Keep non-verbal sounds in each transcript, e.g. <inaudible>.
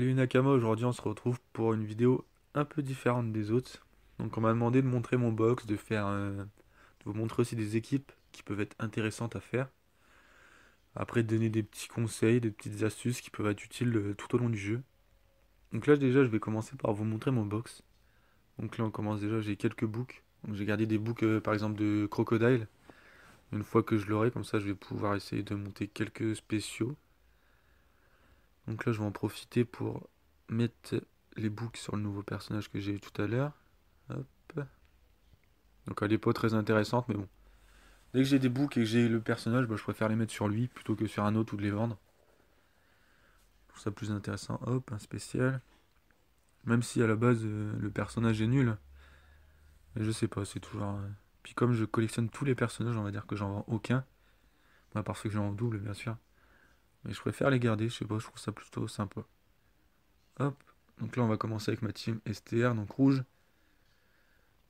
Salut Nakama, aujourd'hui on se retrouve pour une vidéo un peu différente des autres. Donc on m'a demandé de montrer mon box, de faire, euh, de vous montrer aussi des équipes qui peuvent être intéressantes à faire. Après donner des petits conseils, des petites astuces qui peuvent être utiles euh, tout au long du jeu. Donc là déjà je vais commencer par vous montrer mon box. Donc là on commence déjà, j'ai quelques books. J'ai gardé des books euh, par exemple de Crocodile. Une fois que je l'aurai, comme ça je vais pouvoir essayer de monter quelques spéciaux. Donc là, je vais en profiter pour mettre les boucs sur le nouveau personnage que j'ai eu tout à l'heure. Donc elle n'est pas très intéressante, mais bon. Dès que j'ai des boucs et que j'ai le personnage, bah, je préfère les mettre sur lui plutôt que sur un autre ou de les vendre. Je ça plus intéressant. Hop, un spécial. Même si à la base, euh, le personnage est nul. Mais je sais pas, c'est toujours... Euh, puis comme je collectionne tous les personnages, on va dire que j'en vends aucun. Bah, parce que j'en vends double, bien sûr. Mais je préfère les garder, je sais pas, je trouve ça plutôt sympa. Hop, donc là on va commencer avec ma team STR, donc rouge.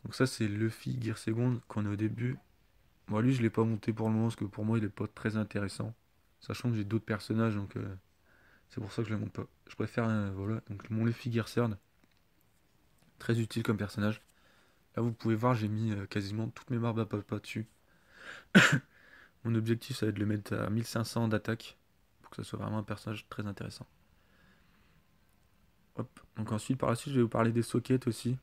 Donc ça c'est Luffy Gear Second qu'on est au début. Moi lui je l'ai pas monté pour le moment parce que pour moi il est pas très intéressant. Sachant que j'ai d'autres personnages donc euh, c'est pour ça que je le monte pas. Je préfère euh, voilà donc mon Luffy Gear Third. Très utile comme personnage. Là vous pouvez voir j'ai mis euh, quasiment toutes mes barbes à papa dessus. <coughs> mon objectif ça va être de le mettre à 1500 d'attaque que ce soit vraiment un personnage très intéressant. Hop. Donc ensuite, par la suite, je vais vous parler des sockets aussi.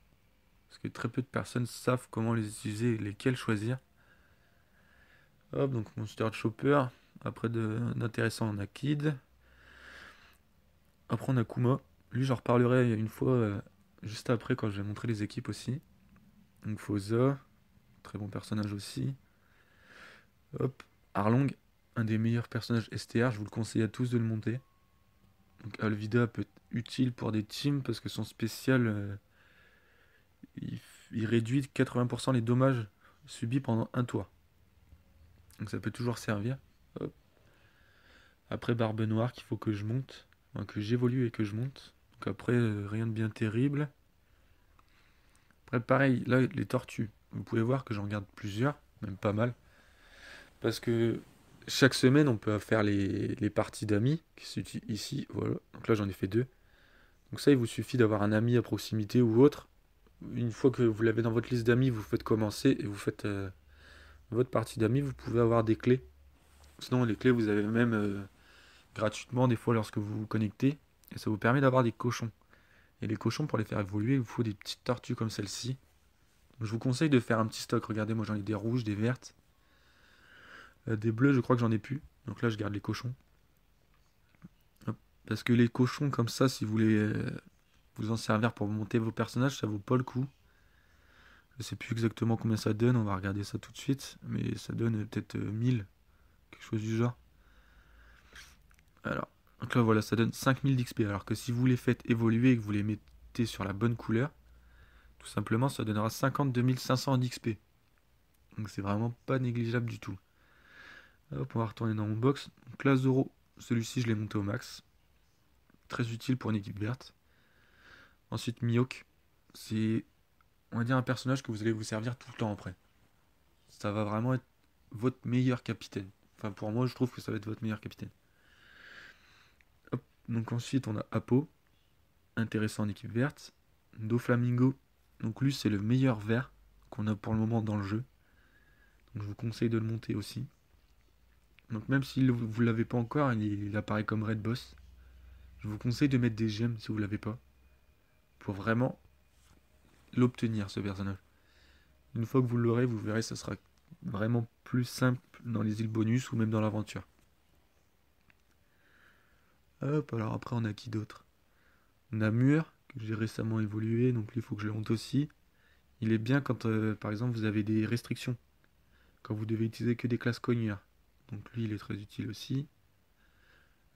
Parce que très peu de personnes savent comment les utiliser et lesquels choisir. Hop, donc Monster Chopper. Après d'intéressant, on a Kid. Après, on a Kuma. Lui, j'en reparlerai une fois, euh, juste après, quand je vais montrer les équipes aussi. Donc Fosa. très bon personnage aussi. Hop, Arlong un des meilleurs personnages STR, je vous le conseille à tous de le monter. Donc Alvida peut être utile pour des teams parce que son spécial, euh, il, réduit de 80% les dommages subis pendant un toit. Donc ça peut toujours servir. Après Barbe Noire qu'il faut que je monte, que j'évolue et que je monte. Donc après, euh, rien de bien terrible. Après, pareil, là, les tortues. Vous pouvez voir que j'en garde plusieurs, même pas mal. Parce que chaque semaine, on peut faire les, parties d'amis qui s'utilisent ici. Voilà. Donc là, j'en ai fait deux. Donc ça, il vous suffit d'avoir un ami à proximité ou autre. Une fois que vous l'avez dans votre liste d'amis, vous faites commencer et vous faites euh, votre partie d'amis. Vous pouvez avoir des clés. Sinon, les clés, vous avez même euh, gratuitement des fois lorsque vous vous connectez. Et ça vous permet d'avoir des cochons. Et les cochons, pour les faire évoluer, il vous faut des petites tortues comme celle-ci. Je vous conseille de faire un petit stock. Regardez, moi j'en ai des rouges, des vertes. Euh, des bleus, je crois que j'en ai plus. Donc là, je garde les cochons. Parce que les cochons comme ça, si vous voulez euh, vous en servir pour monter vos personnages, ça vaut pas le coup. Je sais plus exactement combien ça donne, on va regarder ça tout de suite. Mais ça donne peut-être 1000, euh, quelque chose du genre. Alors, donc là voilà, ça donne 5000 d'XP. Alors que si vous les faites évoluer et que vous les mettez sur la bonne couleur, tout simplement ça donnera 52 500 d'XP. Donc c'est vraiment pas négligeable du tout on va retourner dans mon box. classe d'euro, celui-ci, je l'ai monté au max. Très utile pour une équipe verte. Ensuite, Miok, c'est, on va dire, un personnage que vous allez vous servir tout le temps après. Ça va vraiment être votre meilleur capitaine. Enfin, pour moi, je trouve que ça va être votre meilleur capitaine. donc ensuite, on a Apo, intéressant en équipe verte. Flamingo, donc lui, c'est le meilleur vert qu'on a pour le moment dans le jeu. Donc je vous conseille de le monter aussi. Donc même si vous ne l'avez pas encore, il, apparaît comme Red Boss. Je vous conseille de mettre des gemmes si vous ne l'avez pas. Pour vraiment l'obtenir, ce personnage. Une fois que vous l'aurez, vous verrez, ça sera vraiment plus simple dans les îles bonus ou même dans l'aventure. Hop, alors après on a qui d'autre On a Mur, que j'ai récemment évolué, donc il faut que je le monte aussi. Il est bien quand, euh, par exemple, vous avez des restrictions. Quand vous devez utiliser que des classes cogneurs. Donc lui, il est très utile aussi.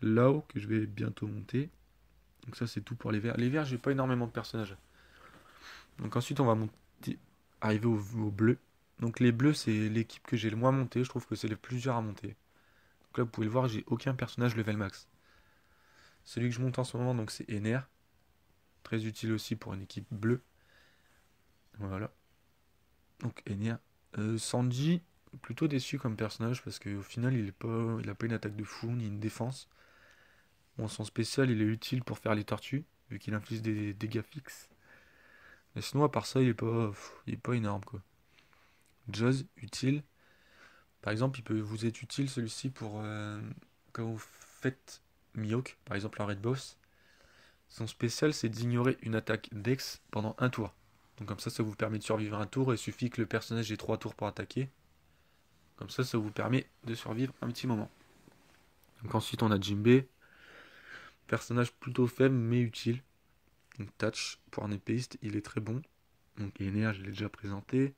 Lao, que je vais bientôt monter. Donc ça, c'est tout pour les verts. Les verts, j'ai pas énormément de personnages. Donc ensuite, on va monter, arriver au, bleu. Donc les bleus, c'est l'équipe que j'ai le moins montée. Je trouve que c'est le plus dur à monter. Donc là, vous pouvez le voir, j'ai aucun personnage level max. Celui que je monte en ce moment, donc c'est Ener. Très utile aussi pour une équipe bleue. Voilà. Donc Ener. Euh, sandy plutôt déçu comme personnage parce qu'au final, il est pas, il a pas une attaque de fou ni une défense. Bon, son spécial, il est utile pour faire les tortues, vu qu'il inflige des dégâts fixes. Mais sinon, à part ça, il est pas, il est pas énorme quoi. Jaws, utile. Par exemple, il peut vous être utile celui-ci pour euh, quand vous faites mioc par exemple un Red Boss. Son spécial, c'est d'ignorer une attaque d'ex pendant un tour. Donc comme ça, ça vous permet de survivre un tour et il suffit que le personnage ait trois tours pour attaquer. Comme ça, ça vous permet de survivre un petit moment. Donc ensuite, on a Jimbe, personnage plutôt faible mais utile. Donc Touch, pour un épéiste, il est très bon. Donc Ener, je l'ai déjà présenté.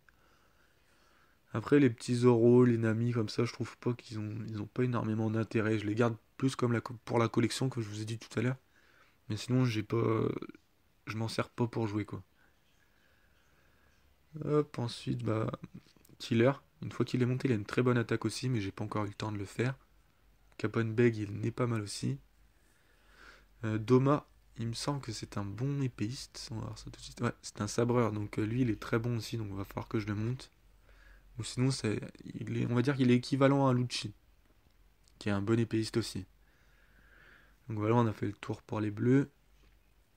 Après, les petits oraux, les Nami, comme ça, je trouve pas qu'ils ont, ils ont pas énormément d'intérêt. Je les garde plus comme la, pour la collection que je vous ai dit tout à l'heure. Mais sinon, j'ai pas, je m'en sers pas pour jouer, quoi. Hop, ensuite, bah, Killer. Une fois qu'il est monté, il a une très bonne attaque aussi, mais j'ai pas encore eu le temps de le faire. Capone Beg, il n'est pas mal aussi. Euh, Doma, il me semble que c'est un bon épéiste. ça tout de suite. Ouais, c'est un sabreur, donc euh, lui, il est très bon aussi, donc il va falloir que je le monte. Ou sinon, c'est, on va dire qu'il est équivalent à un Luchi. qui est un bon épéiste aussi. Donc voilà, on a fait le tour pour les bleus.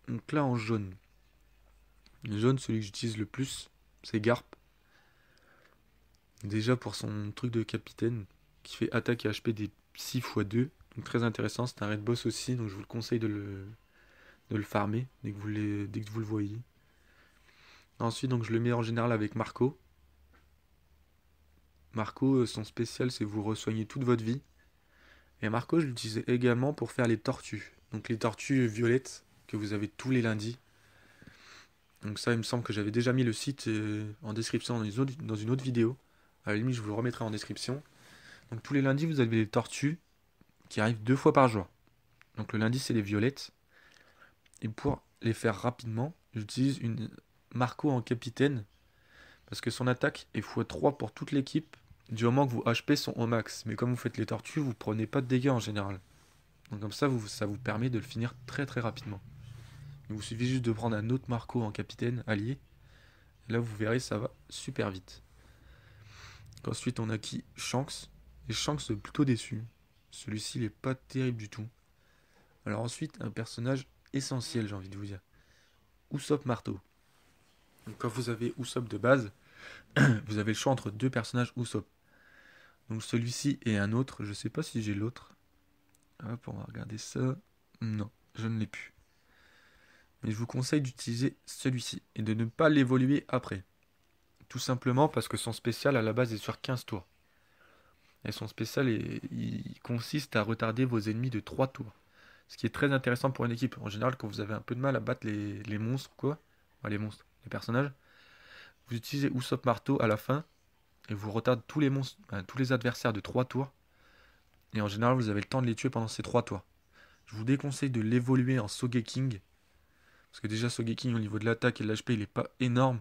Donc là, en jaune. Le jaune, celui que j'utilise le plus, c'est Garp. Déjà pour son truc de capitaine, qui fait attaque et HP des 6 x 2. Donc très intéressant, c'est un red boss aussi, donc je vous le conseille de le, le farmer dès que, vous dès que vous le voyez. Ensuite, donc je le mets en général avec Marco. Marco, euh, son spécial, c'est vous resoignez toute votre vie. Et Marco, je l'utilisais également pour faire les tortues. Donc les tortues violettes que vous avez tous les lundis. Donc ça, il me semble que j'avais déjà mis le site euh, en description dans une autre vidéo. À limite, je vous le remettrai en description. Donc tous les lundis, vous avez des tortues qui arrivent deux fois par jour. Donc le lundi, c'est les violettes. Et pour les faire rapidement, j'utilise une Marco en capitaine. Parce que son attaque est x3 pour toute l'équipe du moment que vos HP sont au max. Mais comme vous faites les tortues, vous prenez pas de dégâts en général. Donc comme ça, vous, ça vous permet de le finir très très rapidement. Il vous suffit juste de prendre un autre Marco en capitaine allié. Là, vous verrez, ça va super vite. Ensuite, on a qui Shanks. Et Shanks est plutôt déçu. Celui-ci, il n'est pas terrible du tout. Alors ensuite, un personnage essentiel, j'ai envie de vous dire. Usopp Marteau. Donc, quand vous avez Usopp de base, <clears throat> vous avez le choix entre deux personnages Usopp. Donc celui-ci et un autre. Je ne sais pas si j'ai l'autre. Hop, on va regarder ça. Non, je ne l'ai plus. Mais je vous conseille d'utiliser celui-ci et de ne pas l'évoluer après. Tout simplement parce que son spécial à la base est sur 15 tours. Et son spécial il consiste à retarder vos ennemis de 3 tours. Ce qui est très intéressant pour une équipe. En général, quand vous avez un peu de mal à battre les, monstres, quoi, les monstres, les personnages, vous utilisez Usopp Marteau à la fin et vous retardez tous les, monstres, tous les adversaires de 3 tours. Et en général, vous avez le temps de les tuer pendant ces 3 tours. Je vous déconseille de l'évoluer en Sogeking. Parce que déjà, Sogeking, au niveau de l'attaque et de l'HP, il n'est pas énorme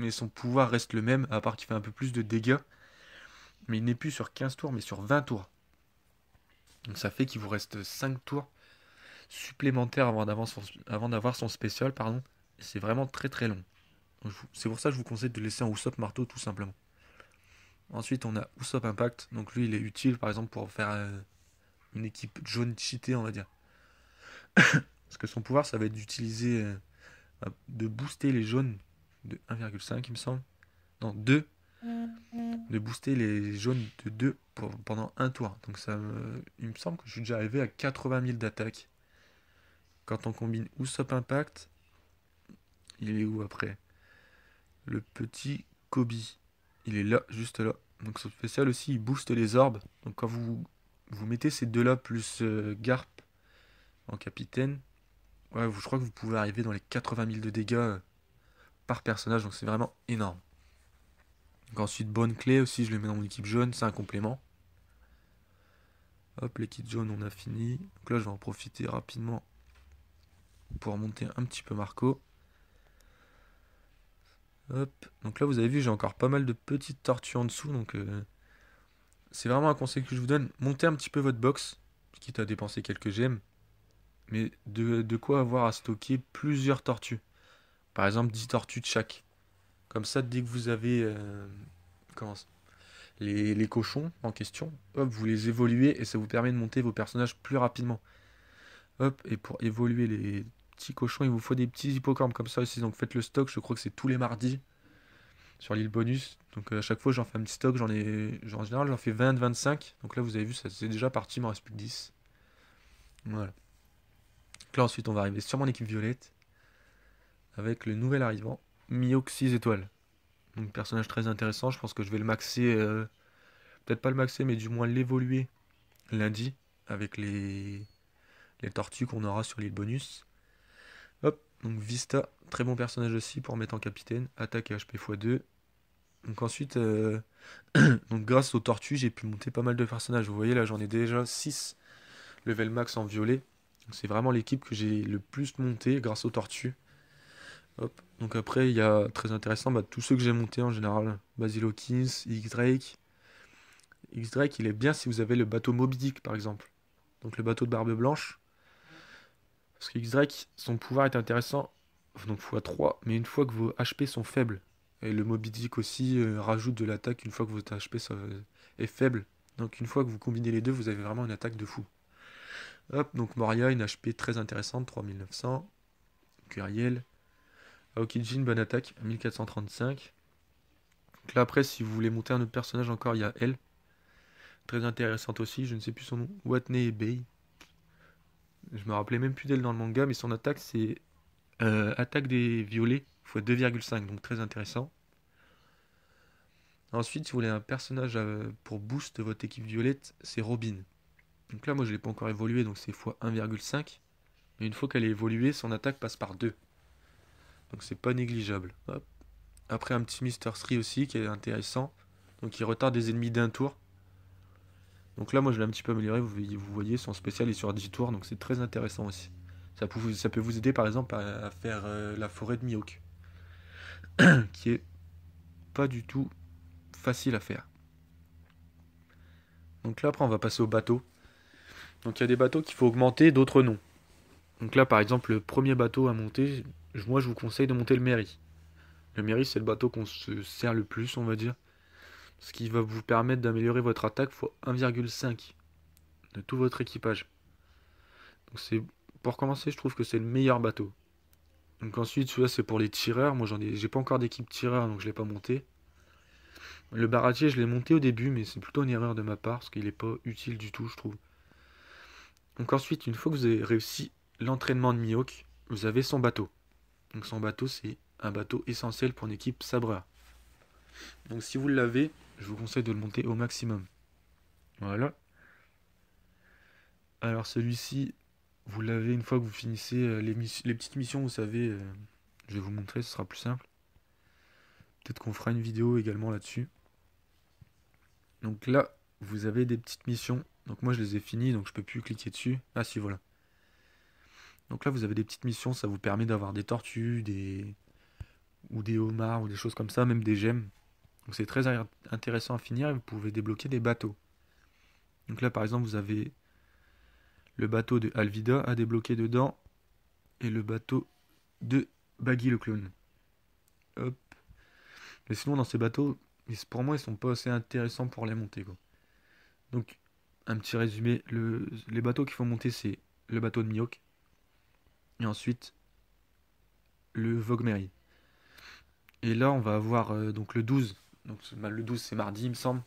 mais son pouvoir reste le même, à part qu'il fait un peu plus de dégâts. Mais il n'est plus sur 15 tours, mais sur 20 tours. Donc ça fait qu'il vous reste 5 tours supplémentaires avant d'avoir son, son spécial, pardon. C'est vraiment très très long. C'est pour ça que je vous conseille de laisser un Usopp marteau tout simplement. Ensuite on a Usopp Impact, donc lui il est utile par exemple pour faire euh, une équipe jaune cheatée on va dire. <coughs> Parce que son pouvoir ça va être d'utiliser, euh, de booster les jaunes de 1,5, il me semble. Non, 2. De booster les jaunes de 2 pendant un tour. Donc ça me, il me semble que je suis déjà arrivé à 80 000 d'attaque. Quand on combine ou sop Impact, il est où après Le petit Kobe. Il est là, juste là. Donc son spécial aussi, il booste les orbes. Donc quand vous, vous mettez ces deux-là plus euh, Garp en capitaine, ouais, vous, je crois que vous pouvez arriver dans les 80 000 de dégâts euh, personnage, donc c'est vraiment énorme. ensuite, bonne clé aussi, je le mets dans mon équipe jaune, c'est un complément. Hop, l'équipe jaune, on a fini. Donc là, je vais en profiter rapidement pour monter un petit peu Marco. Hop, donc là, vous avez vu, j'ai encore pas mal de petites tortues en dessous, donc euh, c'est vraiment un conseil que je vous donne. Montez un petit peu votre box, quitte à dépenser quelques gemmes, mais de quoi avoir à stocker plusieurs tortues. Par exemple, 10 tortues de chaque. Comme ça, dès que vous avez euh, comment les, les, cochons en question, vous les évoluez et ça vous permet de monter vos personnages plus rapidement. Hop, et pour évoluer les petits cochons, il vous faut des petits hippocampes comme ça aussi. Donc faites le stock, je crois que c'est tous les mardis sur l'île bonus. Donc euh, à chaque fois, j'en fais un petit stock, j'en ai, en général, j'en fais 20, 25. Donc là, vous avez vu, ça c'est déjà parti, il m'en reste plus que 10. Voilà. là, ensuite, on va arriver sur mon équipe violette avec le nouvel arrivant, Miyok 6 étoiles. Donc personnage très intéressant, je pense que je vais le maxer, euh, peut-être pas le maxer, mais du moins l'évoluer lundi avec les, les tortues qu'on aura sur l'île bonus. Hop, donc Vista, très bon personnage aussi pour mettre en capitaine, attaque et HP x2. Donc ensuite, euh, <clears throat> donc grâce aux tortues, j'ai pu monter pas mal de personnages. Vous voyez là, j'en ai déjà 6 level max en violet. C'est vraiment l'équipe que j'ai le plus monté grâce aux tortues. Donc après, il y a très intéressant bah, tous ceux que j'ai montés en général. Basil Hawkins, X-Drake. X-Drake, il est bien si vous avez le bateau Moby Dick par exemple. Donc le bateau de Barbe Blanche. Parce que X-Drake, son pouvoir est intéressant, donc x3, mais une fois que vos HP sont faibles. Et le Moby Dick aussi euh, rajoute de l'attaque une fois que votre HP euh, est faible. Donc une fois que vous combinez les deux, vous avez vraiment une attaque de fou. Hop, donc Moria, une HP très intéressante, 3900. Curiel. Aokijin, bonne attaque, 1435. Donc là, après, si vous voulez monter un autre personnage encore, il y a elle. Très intéressante aussi, je ne sais plus son nom. Watney et Bay. Je me rappelais même plus d'elle dans le manga, mais son attaque, c'est euh, attaque des violets x 2,5, donc très intéressant. Ensuite, si vous voulez un personnage euh, pour boost votre équipe violette, c'est Robin. Donc là, moi, je ne l'ai pas encore évolué, donc c'est x 1,5. Mais une fois qu'elle est évoluée, son attaque passe par 2. Donc c'est pas négligeable. Après un petit Mister 3 aussi qui est intéressant. Donc il retarde des ennemis d'un tour. Donc là moi je l'ai un petit peu amélioré, vous, voyez son spécial est sur 10 tours, donc c'est très intéressant aussi. Ça peut, vous, ça peut vous aider par exemple à, faire euh, la forêt de Mihawk. <coughs> qui est pas du tout facile à faire. Donc là après on va passer au bateau. Donc il y a des bateaux qu'il faut augmenter, d'autres non. Donc là par exemple le premier bateau à monter, moi je vous conseille de monter le Mairie. Le Mairie, c'est le bateau qu'on se sert le plus, on va dire. Ce qui va vous permettre d'améliorer votre attaque fois 1,5 de tout votre équipage. Donc c'est pour commencer, je trouve que c'est le meilleur bateau. Donc ensuite, celui-là c'est pour les tireurs. Moi j'en ai, j'ai pas encore d'équipe tireur, donc je l'ai pas monté. Le baratier, je l'ai monté au début, mais c'est plutôt une erreur de ma part parce qu'il n'est pas utile du tout, je trouve. Donc ensuite, une fois que vous avez réussi l'entraînement de Mihawk, vous avez son bateau. Donc son bateau, c'est un bateau essentiel pour une équipe Sabra. Donc si vous l'avez, je vous conseille de le monter au maximum. Voilà. Alors celui-ci, vous l'avez une fois que vous finissez euh, les, petites missions, vous savez, euh, je vais vous montrer, ce sera plus simple. Peut-être qu'on fera une vidéo également là-dessus. Donc là, vous avez des petites missions. Donc moi je les ai finies, donc je peux plus cliquer dessus. Ah si, voilà. Donc là, vous avez des petites missions, ça vous permet d'avoir des tortues, des ou des homards, ou des choses comme ça, même des gemmes. Donc c'est très intéressant à finir et vous pouvez débloquer des bateaux. Donc là, par exemple, vous avez le bateau de Alvida à débloquer dedans et le bateau de Baggy le clown. Hop. Mais sinon, dans ces bateaux, pour moi, ils sont pas assez intéressants pour les monter. Donc, un petit résumé les bateaux qu'il faut monter, c'est le bateau de Mioc et ensuite le vogue Vogmery. Et là, on va avoir euh, donc le 12. Donc, le 12, c'est mardi, il me semble.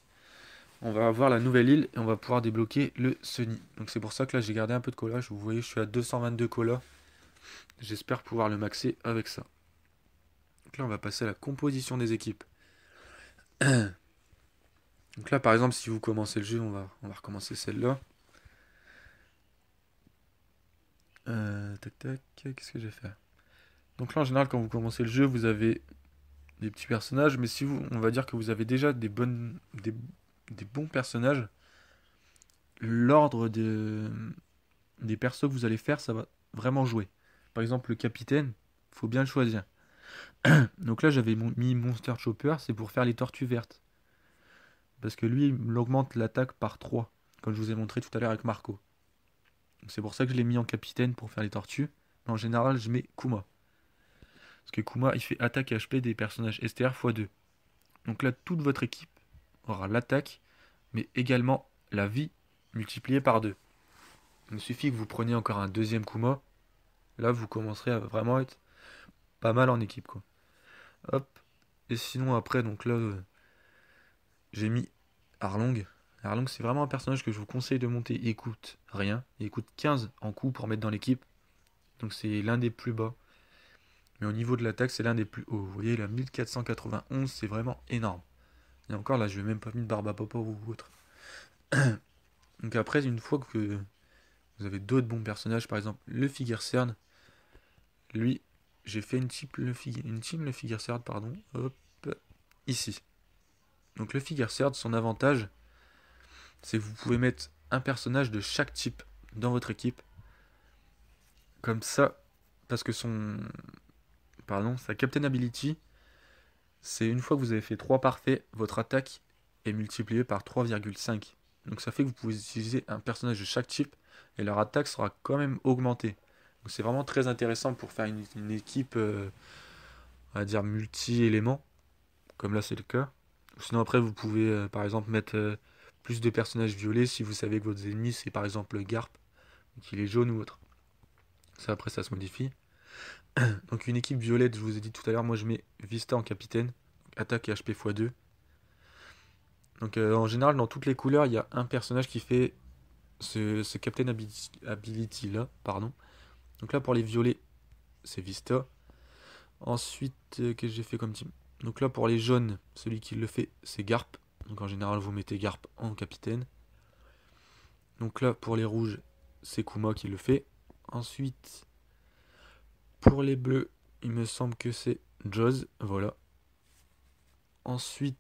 On va avoir la nouvelle île et on va pouvoir débloquer le Sunny. Donc, c'est pour ça que là, j'ai gardé un peu de collage. Vous voyez, je suis à 222 cola J'espère pouvoir le maxer avec ça. Donc là, on va passer à la composition des équipes. <clears throat> donc là, par exemple, si vous commencez le jeu, on va, on va recommencer celle-là. Euh, tac tac, qu'est-ce que j'ai fait Donc là en général quand vous commencez le jeu vous avez des petits personnages, mais si vous, on va dire que vous avez déjà des bonnes, des, bons personnages, l'ordre de, des persos que vous allez faire ça va vraiment jouer. Par exemple le capitaine, faut bien le choisir. <clears throat> Donc là j'avais mis Monster Chopper, c'est pour faire les tortues vertes. Parce que lui, il augmente l'attaque par 3, comme je vous ai montré tout à l'heure avec Marco. C'est pour ça que je l'ai mis en capitaine pour faire les tortues. en général, je mets Kuma. Parce que Kuma, il fait attaque HP des personnages STR x2. Donc là, toute votre équipe aura l'attaque, mais également la vie multipliée par 2. Il suffit que vous preniez encore un deuxième Kuma. Là, vous commencerez à vraiment être pas mal en équipe. Quoi. Hop. Et sinon, après, donc là, euh, j'ai mis Arlong. Alors donc c'est vraiment un personnage que je vous conseille de monter. Il coûte rien. Il coûte 15 en coup pour mettre dans l'équipe. Donc c'est l'un des plus bas. Mais au niveau de l'attaque, c'est l'un des plus hauts. Vous voyez, la 1491, c'est vraiment énorme. Et encore là, je vais même pas mis de ou autre. <coughs> Donc après, une fois que vous avez d'autres bons personnages, par exemple le cern lui, j'ai fait une, le team le pardon, hop, ici. Donc le Cern, son avantage, c'est que vous pouvez mettre un personnage de chaque type dans votre équipe. Comme ça, parce que son. Pardon, sa Captain Ability, c'est une fois que vous avez fait 3 parfaits, votre attaque est multipliée par 3,5. Donc ça fait que vous pouvez utiliser un personnage de chaque type et leur attaque sera quand même augmentée. Donc c'est vraiment très intéressant pour faire une, équipe, euh, on va dire, multi-éléments, comme là c'est le cas. Sinon après vous pouvez euh, par exemple mettre euh, plus de personnages violets si vous savez que votre ennemi c'est par exemple Garp, qu'il est jaune ou autre. Ça après ça se modifie. <clears throat> Donc une équipe violette, je vous ai dit tout à l'heure, moi je mets Vista en capitaine, attaque et HP x2. Donc euh, en général dans toutes les couleurs, il y a un personnage qui fait ce, captain ability, là, pardon. Donc là pour les violets, c'est Vista. Ensuite, euh, qu'est-ce que j'ai fait comme team Donc là pour les jaunes, celui qui le fait, c'est Garp. Donc en général, vous mettez Garp en capitaine. Donc là, pour les rouges, c'est Kuma qui le fait. Ensuite, pour les bleus, il me semble que c'est Jaws, voilà. Ensuite,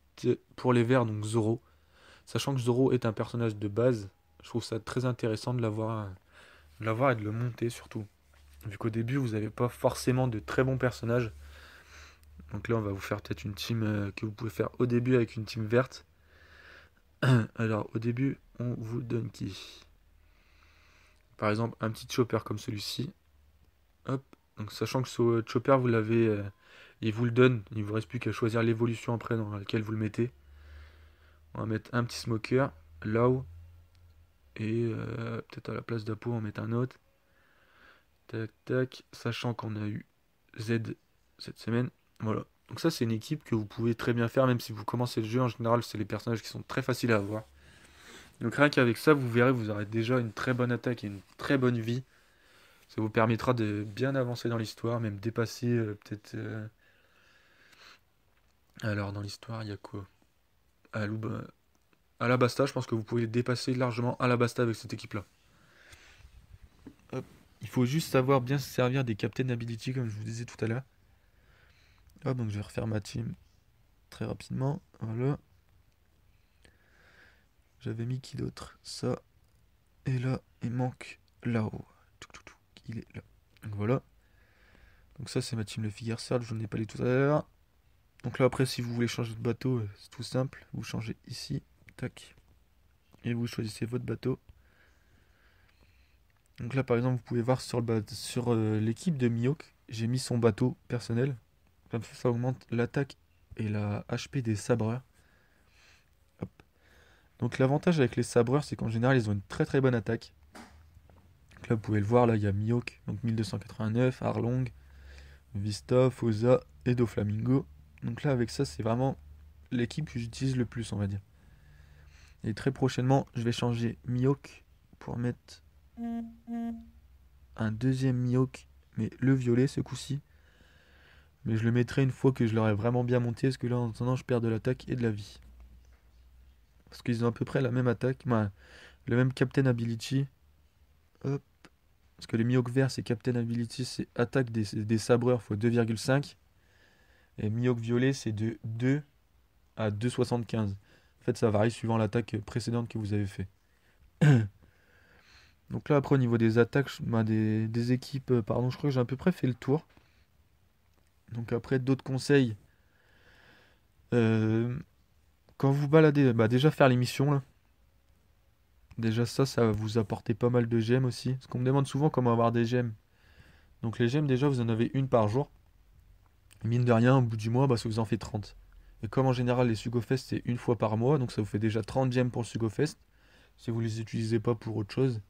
pour les verts, donc Zoro. Sachant que Zoro est un personnage de base, je trouve ça très intéressant de l'avoir l'avoir et de le monter surtout. Vu qu'au début, vous n'avez pas forcément de très bons personnages. Donc là, on va vous faire peut-être une team euh, que vous pouvez faire au début avec une team verte. <clears throat> Alors, au début, on vous donne qui Par exemple, un petit chopper comme celui-ci. Hop. Donc, sachant que ce chopper, vous l'avez. Euh, il vous le donne. Il ne vous reste plus qu'à choisir l'évolution après dans laquelle vous le mettez. On va mettre un petit smoker. là-haut Et euh, peut-être à la place d'Apo, on met un autre. Tac, tac. Sachant qu'on a eu Z cette semaine. Voilà. Donc ça, c'est une équipe que vous pouvez très bien faire, même si vous commencez le jeu. En général, c'est les personnages qui sont très faciles à avoir. Donc rien qu'avec ça, vous verrez, vous aurez déjà une très bonne attaque et une très bonne vie. Ça vous permettra de bien avancer dans l'histoire, même dépasser euh, peut-être... Euh, Alors, dans l'histoire, il y a quoi euh, Alabasta, je pense que vous pouvez dépasser largement à avec cette équipe-là. Il faut juste savoir bien se servir des Captain Ability, comme je vous disais tout à l'heure. Ah, donc je vais refaire ma team très rapidement. Voilà. J'avais mis qui d'autre Ça. Et là, il manque là-haut. Il est là. Donc voilà. Donc ça, c'est ma team Le Figaro je vous en ai parlé tout à l'heure. Donc là, après, si vous voulez changer de bateau, euh, c'est tout simple. Vous changez ici. Tac. Et vous choisissez votre bateau. Donc là, par exemple, vous pouvez voir sur euh, l'équipe de Miyok, j'ai mis son bateau personnel ça, augmente l'attaque et la HP des sabreurs. Donc l'avantage avec les sabreurs, c'est qu'en général, ils ont une très très bonne attaque. là, vous pouvez le voir, là, il y a Miok, donc 1289, Arlong, Vista, Fosa et Flamingo. Donc là, avec ça, c'est vraiment l'équipe que j'utilise le plus, on va dire. Et très prochainement, je vais changer Miok pour mettre un deuxième Miok mais le violet ce coup-ci. Mais je le mettrai une fois que je l'aurai vraiment bien monté, parce que là en attendant je perds de l'attaque et de la vie. Parce qu'ils ont à peu près la même attaque, le même Captain Ability. Hop. Parce que les Mihawk vert c'est Captain Ability, c'est attaque des, sabreurs x 2,5. Et Mihawk violet c'est de 2 à 2,75. En fait ça varie suivant l'attaque précédente que vous avez fait. <coughs> Donc là après au niveau des attaques, des équipes, euh, pardon, je crois que j'ai à peu près fait le tour. Donc après, d'autres conseils. Euh, quand vous baladez, bah déjà faire l'émission là. Déjà ça, ça va vous apporter pas mal de gemmes aussi. Parce qu'on me demande souvent comment avoir des gemmes. Donc les gemmes, déjà, vous en avez une par jour. mine de rien, au bout du mois, bah, ça vous en fait 30. Et comme en général, les Sugofest, c'est une fois par mois, donc ça vous fait déjà 30 gemmes pour le Sugofest. Si vous les utilisez pas pour autre chose.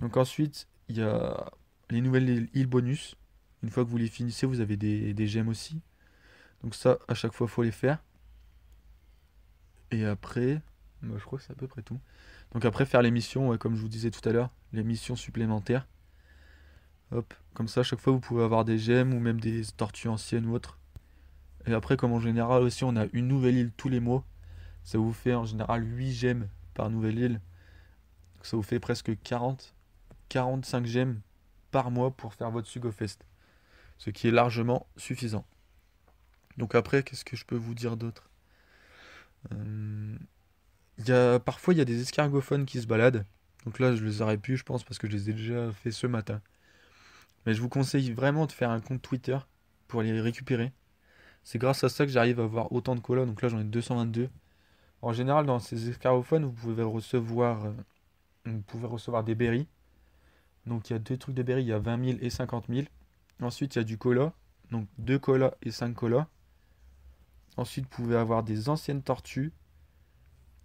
Donc ensuite, il y a les nouvelles îles bonus. Une fois que vous les finissez, vous avez des, gemmes aussi. Donc ça, à chaque fois, faut les faire. Et après, bah, je crois que c'est à peu près tout. Donc après, faire les missions, comme je vous disais tout à l'heure, les missions supplémentaires. Hop, comme ça, à chaque fois, vous pouvez avoir des gemmes ou même des tortues anciennes ou autres. Et après, comme en général aussi, on a une nouvelle île tous les mois. Ça vous fait en général 8 gemmes par nouvelle île. ça vous fait presque 40, 45 gemmes par mois pour faire votre Sugofest ce qui est largement suffisant. Donc après, qu'est-ce que je peux vous dire d'autre euh, Parfois, il y a des escargophones qui se baladent. Donc là, je les aurais pu, je pense, parce que je les ai déjà fait ce matin. Mais je vous conseille vraiment de faire un compte Twitter pour les récupérer. C'est grâce à ça que j'arrive à avoir autant de colas. Donc là, j'en ai 222. En général, dans ces escargophones, vous pouvez recevoir, euh, vous pouvez recevoir des berries. Donc il y a deux trucs de berries, il y a 20 000 et 50 000. Ensuite, il y a du cola. Donc deux colas et cinq colas. Ensuite, vous pouvez avoir des anciennes tortues.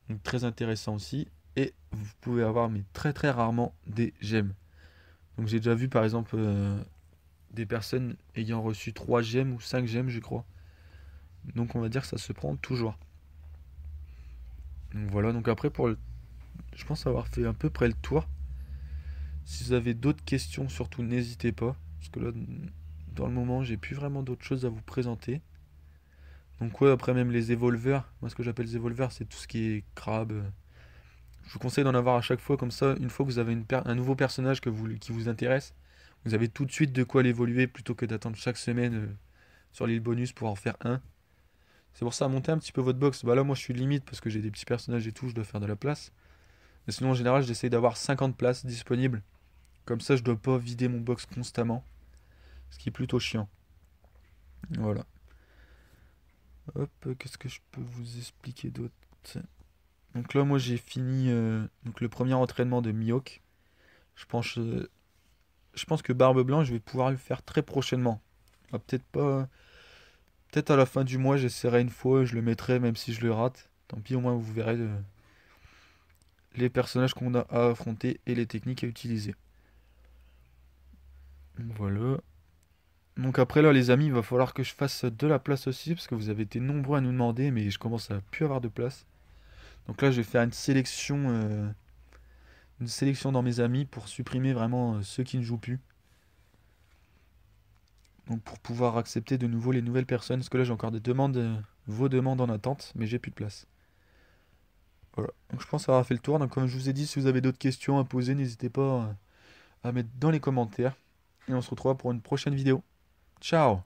Donc très intéressant aussi. Et vous pouvez avoir, mais très très rarement, des gemmes. Donc j'ai déjà vu par exemple euh, des personnes ayant reçu 3 gemmes ou 5 gemmes, je crois. Donc on va dire que ça se prend toujours. Donc voilà, donc après pour Je pense avoir fait à peu près le tour. Si vous avez d'autres questions, surtout n'hésitez pas. Parce que là, dans le moment, j'ai plus vraiment d'autres choses à vous présenter. Donc ouais, après même les évolveurs, moi ce que j'appelle les évolveurs, c'est tout ce qui est crabe. Je vous conseille d'en avoir à chaque fois, comme ça, une fois que vous avez une un nouveau personnage que vous, qui vous intéresse, vous avez tout de suite de quoi l'évoluer plutôt que d'attendre chaque semaine euh, sur l'île bonus pour en faire un. C'est pour ça, monter un petit peu votre box. Bah là, moi je suis limite parce que j'ai des petits personnages et tout, je dois faire de la place. Mais sinon, en général, j'essaie d'avoir 50 places disponibles comme ça, je dois pas vider mon box constamment. Ce qui est plutôt chiant. Voilà. Hop, qu'est-ce que je peux vous expliquer d'autre Donc là, moi, j'ai fini euh, donc le premier entraînement de Mihawk. Je pense, euh, je pense que Barbe Blanche je vais pouvoir le faire très prochainement. Ah, peut-être pas. Peut-être à la fin du mois, j'essaierai une fois, je le mettrai, même si je le rate. Tant pis, au moins, vous verrez euh, les personnages qu'on a à affronter et les techniques à utiliser. Voilà. Donc après là les amis, il va falloir que je fasse de la place aussi, parce que vous avez été nombreux à nous demander, mais je commence à plus avoir de place. Donc là je vais faire une sélection, euh, une sélection dans mes amis pour supprimer vraiment euh, ceux qui ne jouent plus. Donc pour pouvoir accepter de nouveau les nouvelles personnes, parce que là j'ai encore des demandes, euh, vos demandes en attente, mais j'ai plus de place. Voilà, donc je pense avoir fait le tour. Donc comme je vous ai dit, si vous avez d'autres questions à poser, n'hésitez pas à mettre dans les commentaires et on se retrouve pour une prochaine vidéo. Ciao